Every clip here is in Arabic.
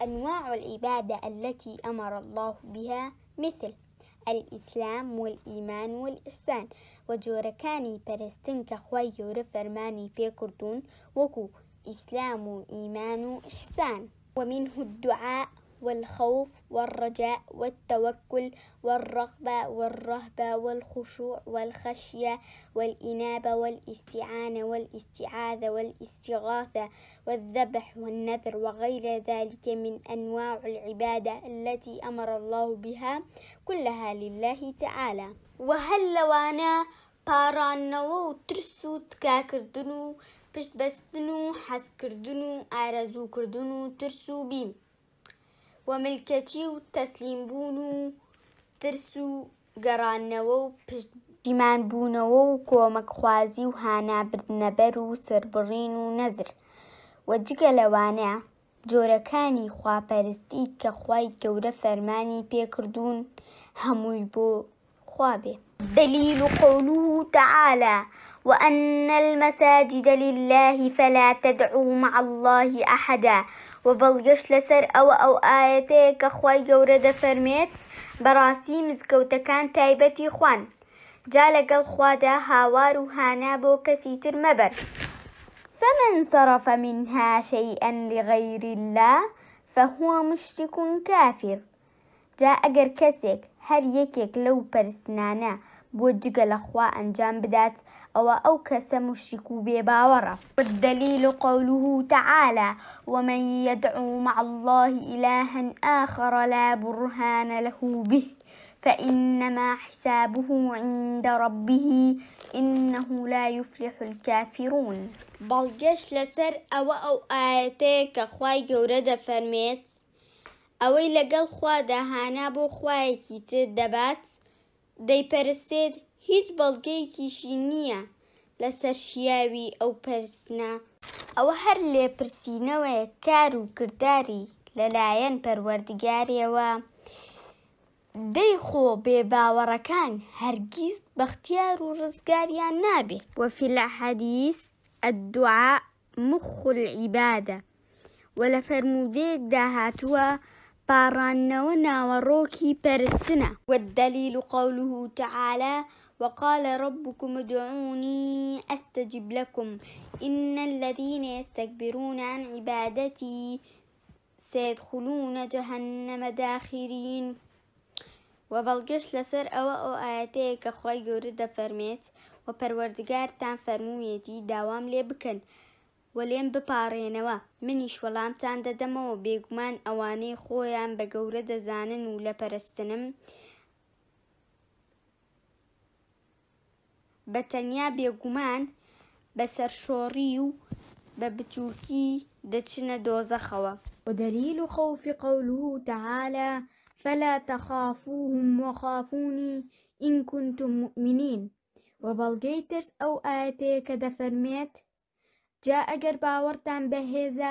وأنواع العبادة التي أمر الله بها مثل الإسلام والإيمان والإحسان وجوركاني برستن كخوي خی گەورە فەرمانی وكو إسلام ئیسلام و ومنه الدعاء والخوف والرجاء والتوكل والرغبة والرهبة والخشوع والخشية والإنابة والاستعانة والاستعاذة والاستغاثة والذبح والنذر وغير ذلك من أنواع العبادة التي أمر الله بها كلها لله تعالى وهل لوانا پارانەوە و ترسو و تکاکردن و پشت بەستن و كردنو و ئارەزووکردن و و ملکەچی و تەسلیمبوون و ترس و گەڕانەوە و پشتیمان بوونەوە و کۆمەکخوازی و هانابردنەبەر و سربڕین و نەزر وە جگە لەوانەیە جۆرەکانی خواپەرستی کە خی گەورە فەرمانی پێکردوون هەمووی بۆ أصحابه دليل قوله تعالى وأن المساجد لله فلا تدعوا مع الله أحدا وبلغش لسر أو أو آيتيك أخوي کە فرميت براسي دەفەرمێت كان تايبتي خوان جالك الخوادة خوادا هاوار كسيتر هانا فمن صرف منها شيئا لغير الله فهو مشرك كافر جا اگر کەسێک هر یەکێک لو پەرستانە بو جگە لخوا انجام بدات او او کەسە مشک و بێباوەڕە قوله تعالى ومن يدعو مع الله إلها آخر لا برهان له به فإنما حسابه عند ربه إنه لا يفلح الكافرون بلغش لسر أو أو ئاەتەیە کە جورد فرميت ئەوەی لەگەڵ خوادا هانا بۆ خوایەکی تر دەبات دەیپەرستێت هیچ بەڵگەیەکیشی نییە لەسەر شیاوی ئەو پەرستنا ئەوە هەر لێپرسینەوەی کار و کردداری لەلایەن پەروەردگاریەوە دەیخۆ بێباوەڕەکان هەرگیز بەختیار و ڕزگاریان نابێت وەفی لە حەدیث ئەدعا مخ العیبادە وە لە فەرمودەیەک داهاتووە پاڕانەوە ناوەڕۆکی پەرستنە والدليل قوله تعالى وقال ربكم ادعوني أستجب لكم إن الذين يستكبرون عن عبادتي سيدخلون جهنم داخرين وبلغش لسر أو ئەو خوي کە فرميت گەورە دەفەرمێت و پەروەردگارتان داوام لبكن وە لێم بپارێنەوە منیش وەڵامتان دەدەمەوە بێگومان ئەوانەی خۆیان بە گەورە دەزانن و لە پەرستنم بە تەنیا بێگومان بە سەرشۆڕی و بە بچووکی دەچنە دۆزەخەوە ودليل خوف قوله تعالى فلا تخافوهم وخافوني إن كنتم مؤمنين وبلغي ترس أو آياتي كدفرميت جا ئەگەر باوەڕتان بهيزا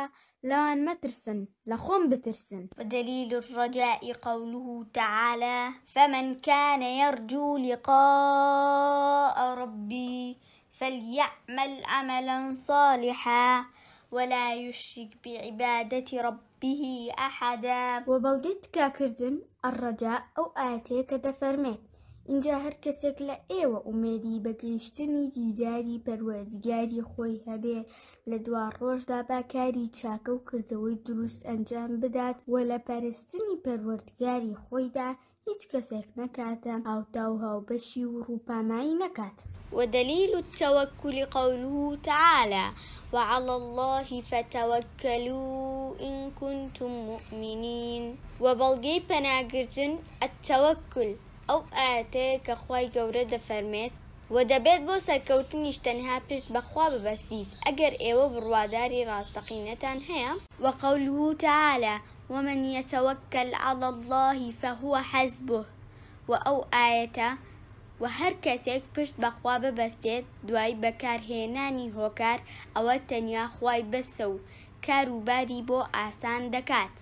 لان مترسن لخون خۆم بترسن ودليل الرجاء قوله تعالى فمن كان يرجو لقاء ربي فليعمل عملا صالحا ولا يشرك بعبادة ربه أحدا وبلغت كاكردن الرجاء أو آتيك تفرميت اینجا هەر کەسێک لە ئێوە ئومێدی بەگەیشتنی دیداری پەروەردگاری خۆی هەبێ لە دوا ڕۆژدا باکاری چاکە و کردەوەی دروست ئەنجام بدات وە لە پەرستنی پەروەردگاری خۆیدا هیچ کەسێک نەکاتە ئاوتا و هاوبەشی و ڕووپامایی نەکات وەدەلیل و تەوەکولی قەولو و تعاالە وعلى الله فتوكلوا إن كنتم مؤمنين وبلغي بناغرتن التوكل ئەو ئاەتەیە کە خی گەورە دەفەرمێت و دەبێت بۆ سەرکەوتنیش تەنها پشت بەخوا ببەستیت ئەگەر ئێوە بڕواداری ڕاستەقینەتان هەیە و قەوله تعالە ومن يتوكل على الله فهو حەزبه و ئەو ئاەتە و هەر کەسێک پشت بەخوا ببەستێت دوای بەکارهێنانی هۆکار ئەوە تەنیا خوای بەسە و کاروباری بۆ ئاسان دەکات.